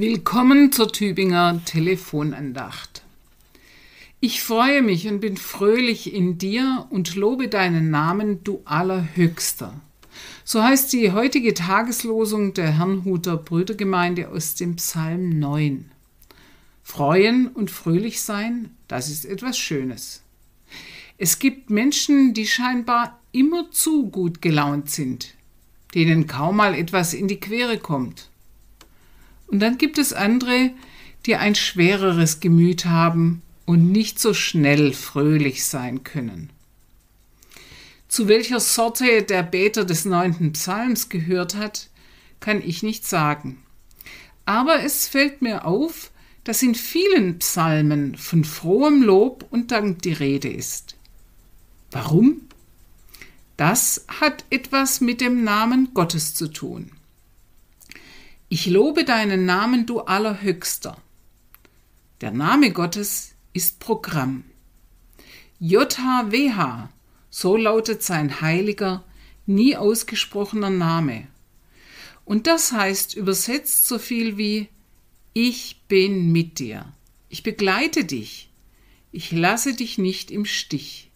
Willkommen zur Tübinger Telefonandacht. Ich freue mich und bin fröhlich in dir und lobe deinen Namen, du Allerhöchster. So heißt die heutige Tageslosung der Herrnhuter Brüdergemeinde aus dem Psalm 9. Freuen und fröhlich sein, das ist etwas Schönes. Es gibt Menschen, die scheinbar immer zu gut gelaunt sind, denen kaum mal etwas in die Quere kommt. Und dann gibt es andere, die ein schwereres Gemüt haben und nicht so schnell fröhlich sein können. Zu welcher Sorte der Beter des neunten Psalms gehört hat, kann ich nicht sagen. Aber es fällt mir auf, dass in vielen Psalmen von frohem Lob und Dank die Rede ist. Warum? Das hat etwas mit dem Namen Gottes zu tun. Ich lobe deinen Namen, du Allerhöchster. Der Name Gottes ist Programm. JHWH, so lautet sein heiliger, nie ausgesprochener Name. Und das heißt übersetzt so viel wie Ich bin mit dir. Ich begleite dich. Ich lasse dich nicht im Stich.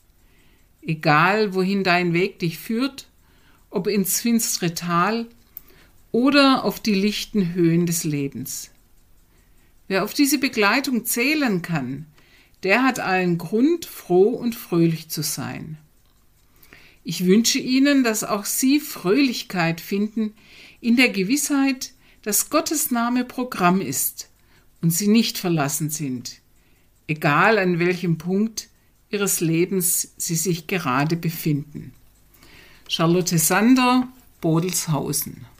Egal wohin dein Weg dich führt, ob ins finstere Tal, oder auf die lichten Höhen des Lebens. Wer auf diese Begleitung zählen kann, der hat allen Grund, froh und fröhlich zu sein. Ich wünsche Ihnen, dass auch Sie Fröhlichkeit finden in der Gewissheit, dass Gottes Name Programm ist und Sie nicht verlassen sind, egal an welchem Punkt Ihres Lebens Sie sich gerade befinden. Charlotte Sander, Bodelshausen